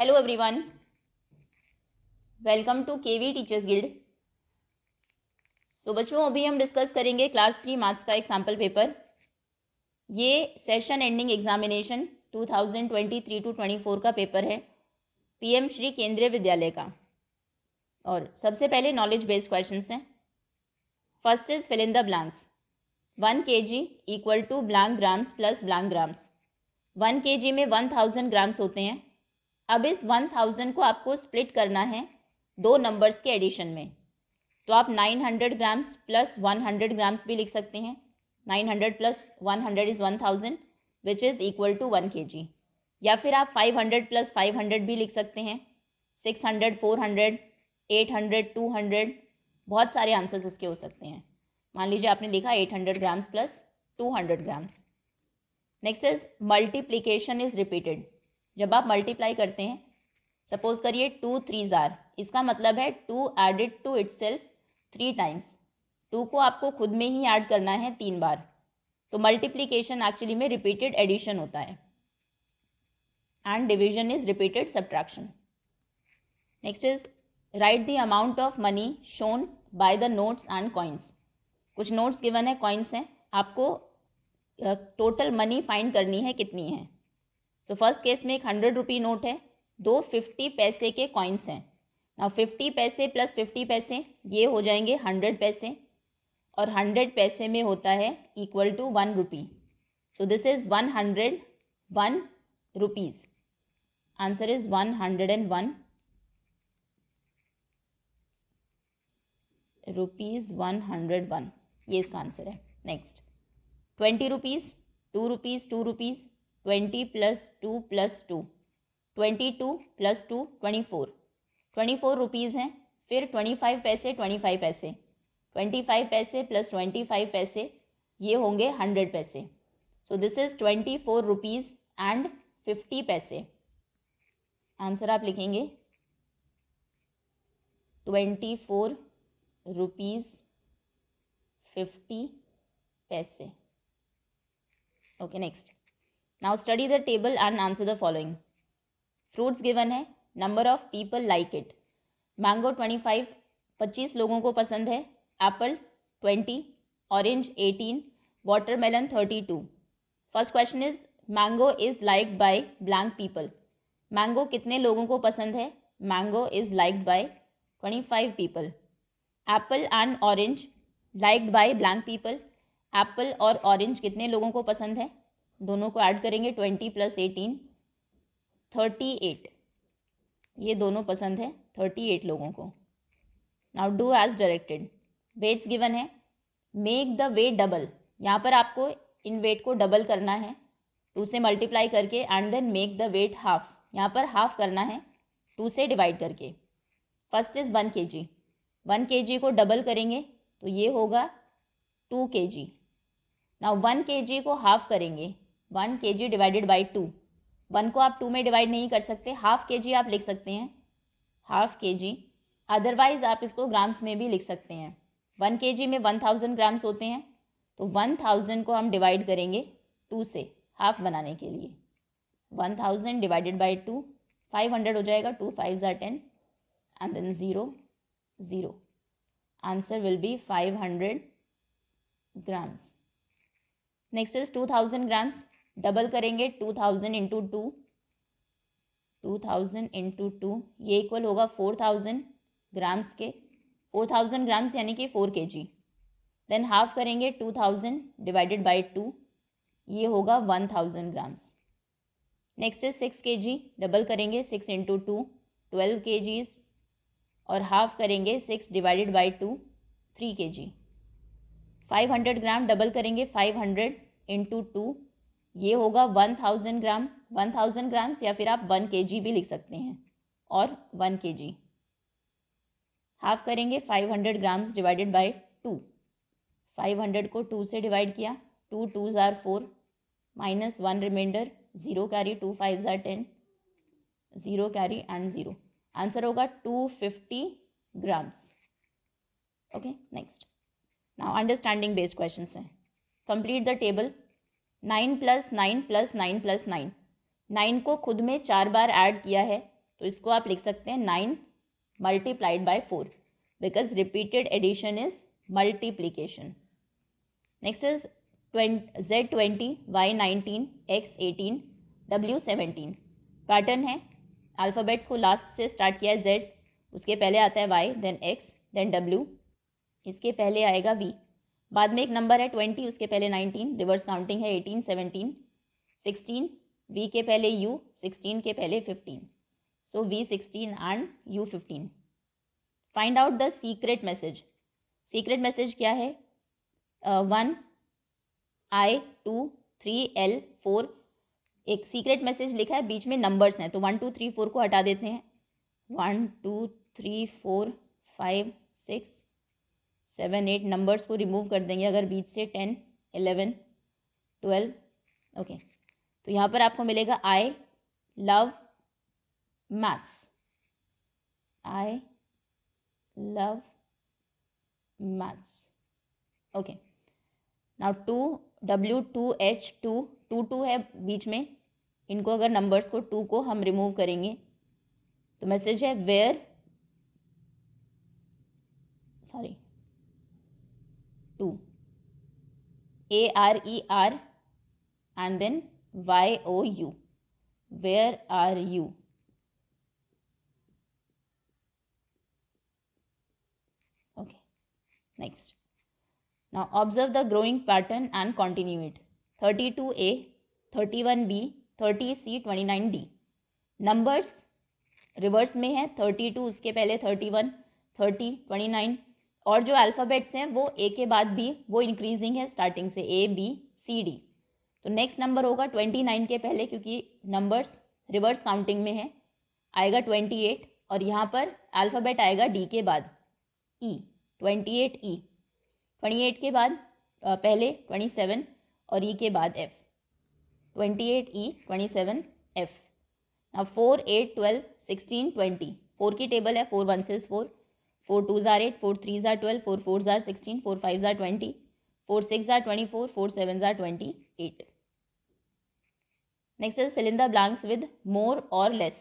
Hello everyone welcome to KV teachers guild so बच्चों अभी हम डिस्कस करेंगे क्लास थ्री मार्क्स का एक सैम्पल पेपर ये सेशन एंडिंग एग्जामिनेशन 2023 टू 24 का पेपर है पीएम श्री केंद्रीय विद्यालय का और सबसे पहले नॉलेज बेस्ड क्वेश्चन हैं first is fill in the blanks one K G equal to blank grams plus blank grams one K G में वन थाउजेंड ग्राम्स होते हैं अब इस वन थाउजेंड को आपको स्प्लिट करना है दो नंबर्स के एडिशन में तो आप nine hundred grams plus one hundred grams भी लिख सकते हैं nine hundred plus one hundred is one thousand which is equal to one K G या फिर आप five hundred plus five hundred भी लिख सकते हैं six hundred four hundred eight hundred two hundred बहुत सारे आंसर्स इसके हो सकते हैं मान लीजिए आपने लिखा eight hundred grams plus two hundred grams next is multiplication is repeated जब आप मल्टीप्लाई करते हैं सपोज करिए टू थ्री ज़ार इसका मतलब है two added two it's three times two को आपको खुद में ही ऐड करना है तीन बार तो मल्टीप्लीकेशन एक्चुअली में रिपीटेड एडिशन होता है and division is repeated subtraction next is write the amount of money shown by the notes and coins कुछ नोट्स गिवन है कॉइन्स हैं आपको टोटल मनी फाइंड करनी है कितनी है तो फर्स्ट केस में एक हंड्रेड रुपी नोट है दो फिफ्टी पैसे के कॉइन्स हैं ना फिफ्टी पैसे प्लस फिफ्टी पैसे ये हो जाएंगे हंड्रेड पैसे और हंड्रेड पैसे में होता है equal to one rupee so this is one hundred one rupees answer is one hundred and one rupees one hundred one ये इसका आंसर है next twenty rupees two rupees two rupees twenty plus two plus two twenty two plus two twenty four twenty four rupees हैं फिर twenty five पैसे twenty five पैसे twenty five पैसे plus twenty five पैसे ये होंगे hundred पैसे सो this is twenty four rupees and fifty पैसे आंसर आप लिखेंगे ट्वेंटी फोर रुपीज़ फिफ्टी पैसे okay next now study the table and answer the following fruits given है number of people like it mango twenty five पच्चीस लोगों को पसंद है apple twenty orange eighteen watermelon thirty two first question is mango is liked by blank people mango कितने लोगों को पसंद है mango is liked by twenty five people apple and orange liked by blank people apple और orange कितने लोगों को पसंद है दोनों को ऐड करेंगे twenty plus eighteen thirty eight ये दोनों पसंद है थर्टी एट लोगों को now do as directed weights given है मेक द वेट डबल यहाँ पर आपको इन वेट को डबल करना है टू से मल्टीप्लाई करके and then make the weight half यहाँ पर हाफ करना है टू से डिवाइड करके first is one K ji one K जी को डबल करेंगे तो ये होगा टू के जी नाउ वन के जी को हाफ करेंगे one K G divided by two one को आप टू में डिवाइड नहीं कर सकते हाफ के जी आप लिख सकते हैं हाफ के जी अदरवाइज आप इसको ग्राम्स में भी लिख सकते हैं वन के जी में वन थाउजेंड ग्राम्स होते हैं तो वन थाउजेंड को हम डिवाइड करेंगे टू से हाफ बनाने के लिए one thousand divided by two five hundred हो जाएगा two five are ten and then zero zero answer will be five hundred grams next is two thousand grams double करेंगे two thousand into two two thousand into two ये equal होगा four thousand grams के four thousand grams यानी कि four K G then half करेंगे two thousand divided by two ये होगा one thousand grams next है सिक्स के जी डबल करेंगे six into two twelve K Gs और हाफ करेंगे six divided by two three K G five hundred gram double करेंगे five hundred into two ये होगा one thousand gram one thousand grams या फिर आप one K जी भी लिख सकते हैं और वन के जी हाफ करेंगे five hundred grams divided by two five hundred को टू से डिवाइड किया two two are four minus one reminder zero carry two five are ten zero carry and zero answer होगा two fifty grams okay next now understanding based question हैं complete the table nine plus nine plus nine plus nine nine को खुद में चार बार add किया है तो इसको आप लिख सकते हैं nine multiplied by four because repeated addition is multiplication next is twenty Z twenty Y nineteen X eighteen W seventeen pattern है अल्फ़ाबेट्स को लास्ट से स्टार्ट किया है जेड उसके पहले आता है Y then X then W इसके पहले आएगा वी बाद में एक नंबर है ट्वेंटी उसके पहले नाइनटीन रिवर्स काउंटिंग है एटीन सेवनटीन सिक्सटीन वी के पहले यू सिक्सटीन के पहले fifteen so V sixteen and U fifteen find out the secret message secret message क्या है one I two three L four एक सीक्रेट मैसेज लिखा है बीच में नंबर्स हैं तो वन टू थ्री फोर को हटा देते हैं one two three four five six seven eight numbers को रिमूव कर देंगे अगर बीच से टेन एलेवन ट्वेल्व ओके तो यहाँ पर आपको मिलेगा I love maths I love maths okay now two W two H two two two है बीच में इनको अगर नंबर्स को टू को हम रिमूव करेंगे तो मैसेज है where sorry A R E R and then Y O U. Where are you? Okay, next. Now observe the growing pattern and continue it. 32A, 31B, 30C, 29D. Numbers reverse में है 32 उसके पहले 31, 30, 29, और जो alphabets हैं वो ए के बाद भी वो इंक्रीजिंग है स्टार्टिंग से ए बी सी डी तो नेक्स्ट नंबर होगा ट्वेंटी नाइन के पहले क्योंकि नंबर्स रिवर्स काउंटिंग में है आएगा ट्वेंटी एट और यहाँ पर अल्फ़ाबेट आएगा डी के बाद E twenty eight E twenty eight के बाद पहले ट्वेंटी सेवन और ई e के बाद F twenty eight E twenty seven F four eight twelve sixteen twenty four की टेबल है four one six four four twos are eight four threes are twelve four four are sixteen four five are twenty four six are twenty four four seven are twenty eight next is fill the blanks with more और less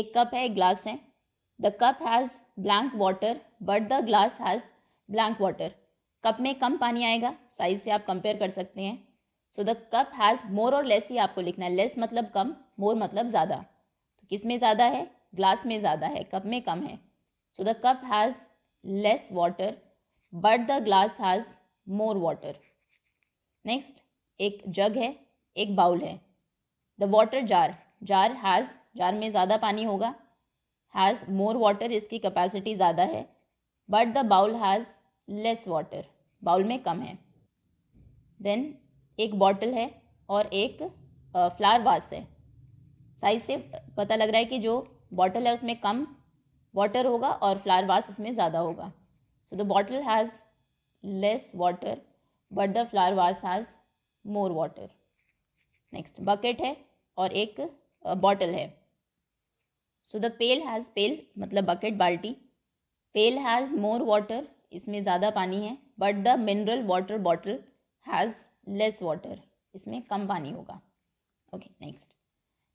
एक cup है एक glass है the cup has blank water but the glass has blank water cup में कम पानी आएगा size से आप कंपेयर कर सकते हैं so the cup has more और लेस ही आपको लिखना है लेस मतलब कम मोर मतलब ज़्यादा तो किस में ज़्यादा है ग्लास में ज़्यादा है कप में कम है So the cup has less water but the glass has more water next एक जग है एक बाउल है the water jar jar has jar में ज़्यादा पानी होगा हैज़ मोर वाटर इसकी कैपेसिटी ज़्यादा है but the bowl has less water bowl में कम है देन एक बॉटल है और एक फ्लावर वास है साइज से पता लग रहा है कि जो बॉटल है उसमें कम वाटर होगा और फ्लावर वास उसमें ज़्यादा होगा so the bottle has less water but the flower vase has more water next bucket है और एक बॉटल है सो द पेल हैज़ पेल मतलब बकेट बाल्टी पेल हैज़ मोर वाटर इसमें ज़्यादा पानी है but the mineral water bottle has less water इसमें कम पानी होगा okay next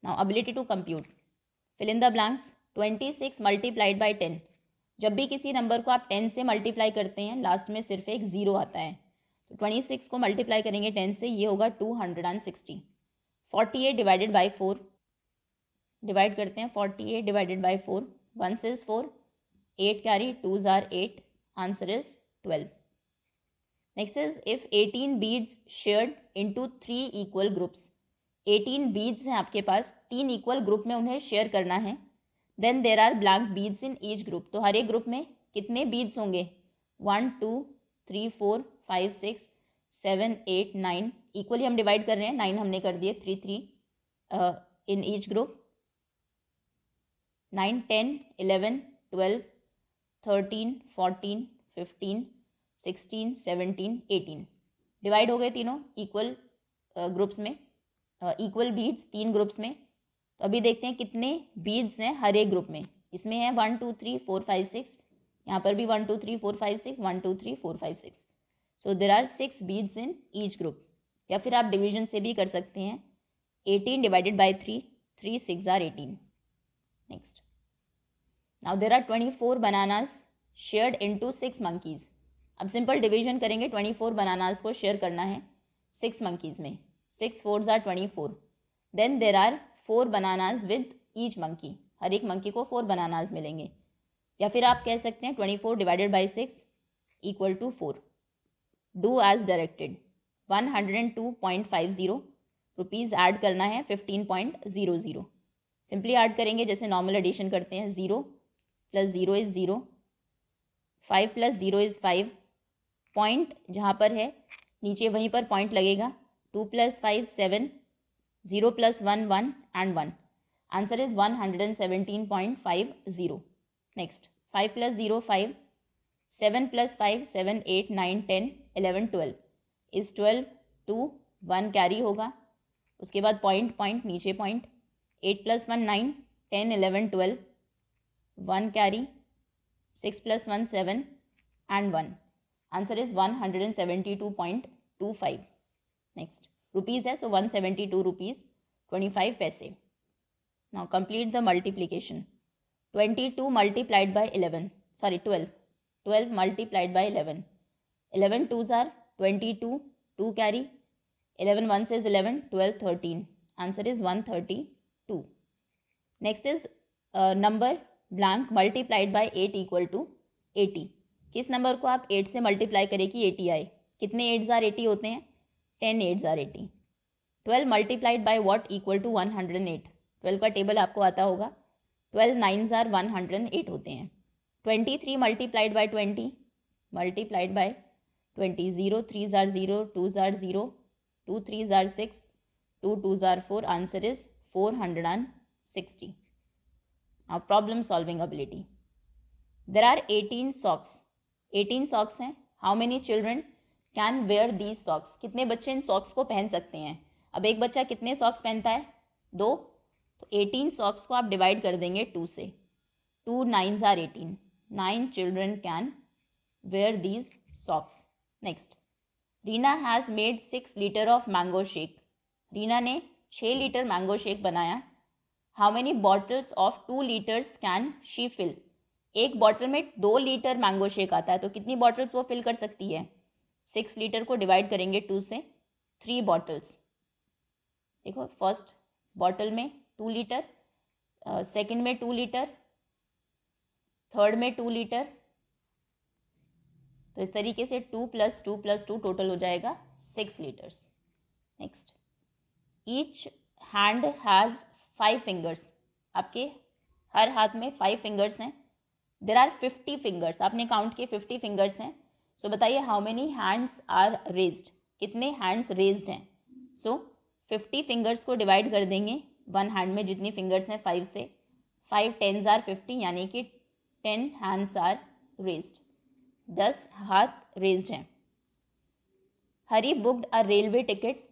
now ability to compute fill in the blanks twenty six multiplied by ten जब भी किसी नंबर को आप टेन से मल्टीप्लाई करते हैं लास्ट में सिर्फ एक ज़ीरो आता है तो ट्वेंटी सिक्स को मल्टीप्लाई करेंगे टेन से ये होगा two hundred and sixty forty eight divided by four divide करते हैं forty eight divided by four one से four eight carry two are eight answer is twelve next is if eighteen beads shared into three equal groups eighteen beads हैं आपके पास तीन equal group में उन्हें share करना है then there are blank beads in each group तो हर एक ग्रुप में कितने बीड्स होंगे one two three four five six seven eight nine equally हम डिवाइड कर रहे हैं नाइन हमने कर दिए three three in each group nine ten eleven twelve thirteen fourteen fifteen sixteen seventeen eighteen divide हो गए तीनों इक्वल ग्रुप्स uh, में इक्वल uh, बीड्स तीन ग्रुप्स में तो अभी देखते हैं कितने बीड्स हैं हर एक ग्रुप में इसमें है one two three four five six यहाँ पर भी one two three four five six one two three four five six so there are six beads in each group या फिर आप डिवीजन से भी कर सकते हैं eighteen divided by three three six are eighteen next now there are twenty four bananas shared in two six monkeys अब simple division करेंगे ट्वेंटी फोर बनानाज को शेयर करना है सिक्स मंकीज़ में six four are twenty four then there are four bananas with each monkey हर एक monkey को four bananas मिलेंगे या फिर आप कह सकते हैं twenty four divided by six equal to four do as directed one hundred and two point five zero rupees add करना है fifteen point zero zero simply add करेंगे जैसे नॉर्मल एडिशन करते हैं zero plus zero is zero five plus zero is five point जहाँ पर है नीचे वहीं पर पॉइंट लगेगा two plus five seven zero plus one one and one answer is one hundred and seventeen point five zero next five plus zero five seven plus five seven eight nine ten eleven twelve is twelve two one carry होगा उसके बाद point point नीचे point eight plus one nine ten eleven twelve one carry six plus one seven and one answer is one hundred and seventy two point two five next rupees है so one seventy two rupees twenty five पैसे now complete the multiplication twenty two multiplied by eleven sorry twelve twelve multiplied by eleven eleven two are twenty two two carry eleven one से is eleven twelve thirteen answer is one thirty two next is number blank multiplied by eight equal to eighty किस नंबर को आप eight से multiply करें कि eighty आए कितने एट्स आर एटी होते हैं ten eights are eighty twelve multiplied by what equal to one hundred and eight twelve का टेबल आपको आता होगा twelve nines are one hundred and eight होते हैं twenty three multiplied by twenty multiplied by twenty zero three are zero two are zero two three are six two two are four answer is four hundred and sixty problem solving ability there are eighteen socks eighteen socks हैं how many children can wear these socks कितने बच्चे इन socks को पहन सकते हैं अब एक बच्चा कितने सॉक्स पहनता है दो तो एटीन सॉक्स को आप डिवाइड कर देंगे टू से two nine are eighteen nine children can wear these socks next Reena has made six litre of mango shake Reena ने छः लीटर मैंगो शेक बनाया how many bottles of two litres can she fill एक bottle में दो litre mango shake आता है तो कितनी बॉटल्स वो फिल कर सकती है सिक्स लीटर को डिवाइड करेंगे टू से थ्री बॉटल्स देखो फर्स्ट बॉटल में टू लीटर सेकेंड में टू लीटर थर्ड में टू लीटर तो इस तरीके से two plus two plus two total हो जाएगा six litres next each hand has five fingers आपके हर हाथ में फाइव फिंगर्स हैं देर आर फिफ्टी फिंगर्स आपने काउंट किए फिफ्टी फिंगर्स हैं सो बताइए how many hands are raised कितने हैंड्स रेज्ड हैं सो फिफ्टी फिंगर्स को डिवाइड कर देंगे वन हैंड में जितनी फिंगर्स हैं फाइव से फाइव टेन्स आर फिफ्टी यानी कि टेन हैंड्स आर रेज्ड दस हाथ रेज्ड हैं Hari booked a railway ticket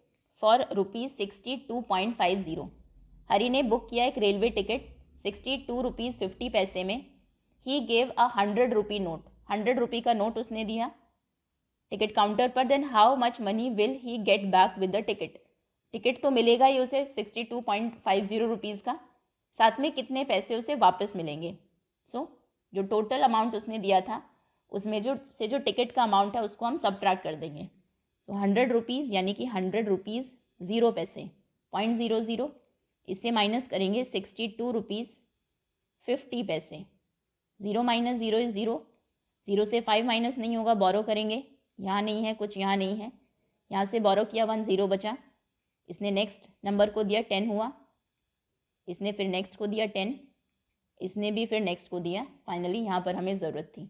for rupees sixty two point five zero Hari ने बुक किया एक railway ticket sixty two rupees fifty पैसे में ही gave a hundred rupee note hundred rupee का नोट उसने दिया टिकट काउंटर पर then how much money will he get back with the ticket ticket तो मिलेगा ही उसे sixty two point five zero rupees का साथ में कितने पैसे उसे वापस मिलेंगे सो so, जो टोटल अमाउंट उसने दिया था उसमें जो से जो टिकट का अमाउंट है उसको हम सब्ट्रैक्ट कर देंगे तो हंड्रेड रुपीज़ यानी कि हंड्रेड रुपीज़ ज़ीरो पैसे पॉइंट ज़ीरो ज़ीरो इससे माइनस करेंगे सिक्सटी टू रुपीज़ फिफ्टी पैसे zero minus zero is zero zero से फाइव माइनस नहीं होगा बोरो करेंगे यहाँ नहीं है कुछ यहाँ नहीं है यहाँ से बोरो किया वन ज़ीरो बचा इसने नेक्स्ट नंबर को दिया टेन हुआ इसने फिर नेक्स्ट को दिया टेन इसने भी फिर नेक्स्ट को दिया फाइनली यहाँ पर हमें ज़रूरत थी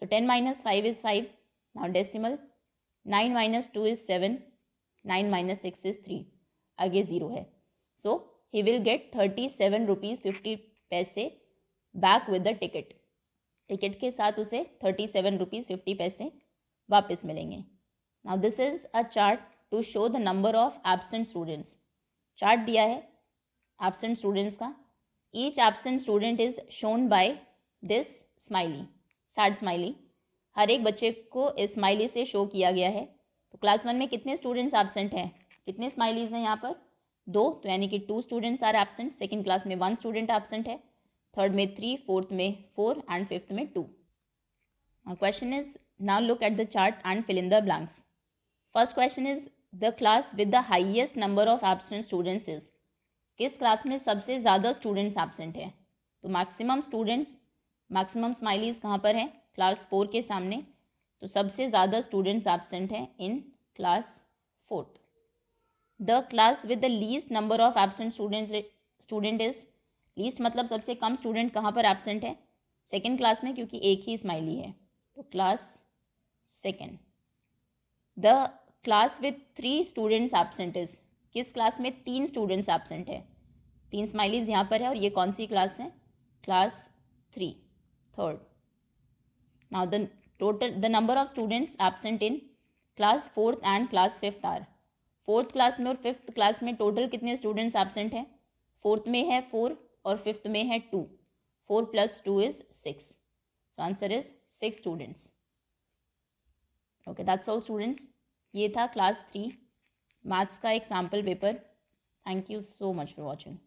so ten minus five is five now decimal nine minus two is seven nine minus six is three आगे ज़ीरो है so he will get thirty seven rupees fifty पैसे back with the ticket ticket के साथ उसे thirty seven rupees fifty पैसे वापस मिलेंगे now this is a chart to show the number of absent students chart दिया है एबसेंट स्टूडेंट्स का each absent student is shown by this smiley sad smiley हर एक बच्चे को इस स्माइली से शो किया गया है तो क्लास वन में कितने स्टूडेंट्स एबसेंट हैं कितने स्माइलीज हैं यहाँ पर दो तो यानी कि two students are absent second class में वन स्टूडेंट एबसेंट है थर्ड में थ्री फोर्थ में फोर एंड फिफ्थ में two question is now look at the chart and fill in the blanks first question is the class with the highest number of absent students is किस class में सबसे ज़्यादा students absent हैं तो maximum students maximum smileys कहाँ पर हैं class four के सामने तो सबसे ज़्यादा स्टूडेंट्स एबसेंट हैं in class fourth the class with the least number of absent student student is least मतलब सबसे कम स्टूडेंट कहाँ पर एबसेंट है सेकेंड क्लास में क्योंकि एक ही स्माइली है तो class second the class with three students absent is किस क्लास में तीन स्टूडेंट्स एबसेंट है तीन स्माइलीज यहाँ पर है और ये कौन सी क्लास है class three third now the total the number of students absent in class fourth and class fifth are fourth class में और फिफ्थ क्लास में टोटल कितने स्टूडेंट्स एबसेंट हैं फोर्थ में है फोर और फिफ्थ में है two four plus two is six so answer is six students okay that's all students ये था क्लास थ्री मैथ्स का एक sample paper thank you so much for watching